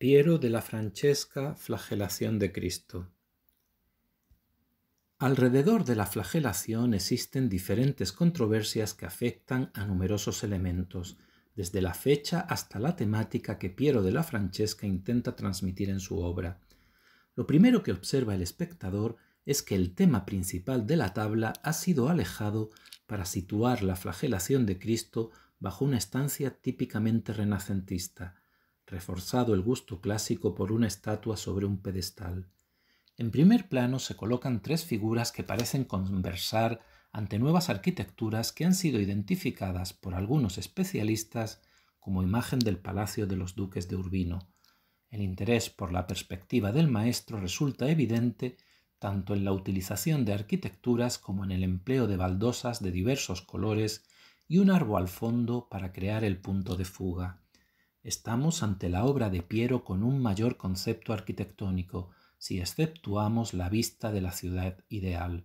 Piero de la Francesca Flagelación de Cristo. Alrededor de la flagelación existen diferentes controversias que afectan a numerosos elementos, desde la fecha hasta la temática que Piero de la Francesca intenta transmitir en su obra. Lo primero que observa el espectador es que el tema principal de la tabla ha sido alejado para situar la flagelación de Cristo bajo una estancia típicamente renacentista, reforzado el gusto clásico por una estatua sobre un pedestal. En primer plano se colocan tres figuras que parecen conversar ante nuevas arquitecturas que han sido identificadas por algunos especialistas como imagen del Palacio de los Duques de Urbino. El interés por la perspectiva del maestro resulta evidente tanto en la utilización de arquitecturas como en el empleo de baldosas de diversos colores y un árbol al fondo para crear el punto de fuga. Estamos ante la obra de Piero con un mayor concepto arquitectónico, si exceptuamos la vista de la ciudad ideal.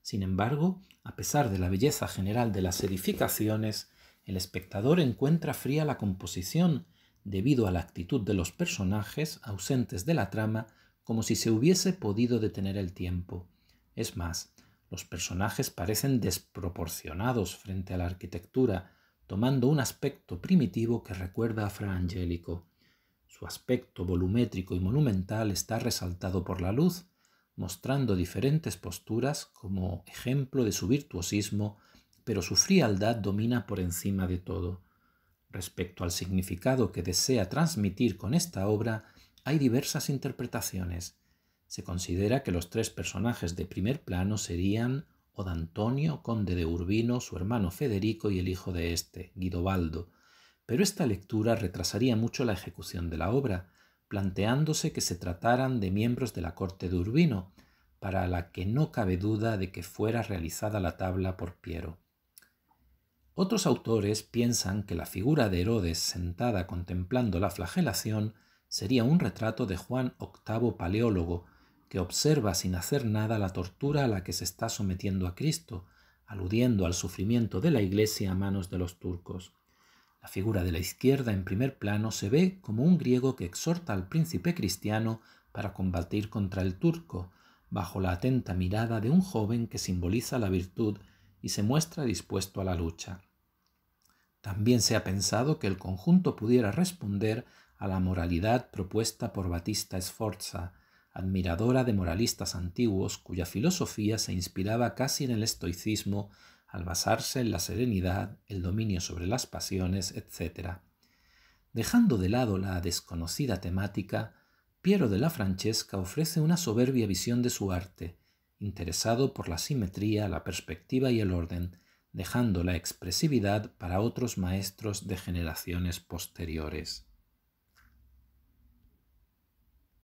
Sin embargo, a pesar de la belleza general de las edificaciones, el espectador encuentra fría la composición, debido a la actitud de los personajes ausentes de la trama, como si se hubiese podido detener el tiempo. Es más, los personajes parecen desproporcionados frente a la arquitectura, tomando un aspecto primitivo que recuerda a Fra Angelico. Su aspecto volumétrico y monumental está resaltado por la luz, mostrando diferentes posturas como ejemplo de su virtuosismo, pero su frialdad domina por encima de todo. Respecto al significado que desea transmitir con esta obra, hay diversas interpretaciones. Se considera que los tres personajes de primer plano serían Antonio, conde de Urbino, su hermano Federico y el hijo de este Guidobaldo, pero esta lectura retrasaría mucho la ejecución de la obra, planteándose que se trataran de miembros de la corte de Urbino, para la que no cabe duda de que fuera realizada la tabla por Piero. Otros autores piensan que la figura de Herodes sentada contemplando la flagelación sería un retrato de Juan VIII Paleólogo, que observa sin hacer nada la tortura a la que se está sometiendo a Cristo, aludiendo al sufrimiento de la Iglesia a manos de los turcos. La figura de la izquierda en primer plano se ve como un griego que exhorta al príncipe cristiano para combatir contra el turco, bajo la atenta mirada de un joven que simboliza la virtud y se muestra dispuesto a la lucha. También se ha pensado que el conjunto pudiera responder a la moralidad propuesta por Batista Sforza, admiradora de moralistas antiguos cuya filosofía se inspiraba casi en el estoicismo al basarse en la serenidad, el dominio sobre las pasiones, etc. Dejando de lado la desconocida temática, Piero de la Francesca ofrece una soberbia visión de su arte, interesado por la simetría, la perspectiva y el orden, dejando la expresividad para otros maestros de generaciones posteriores.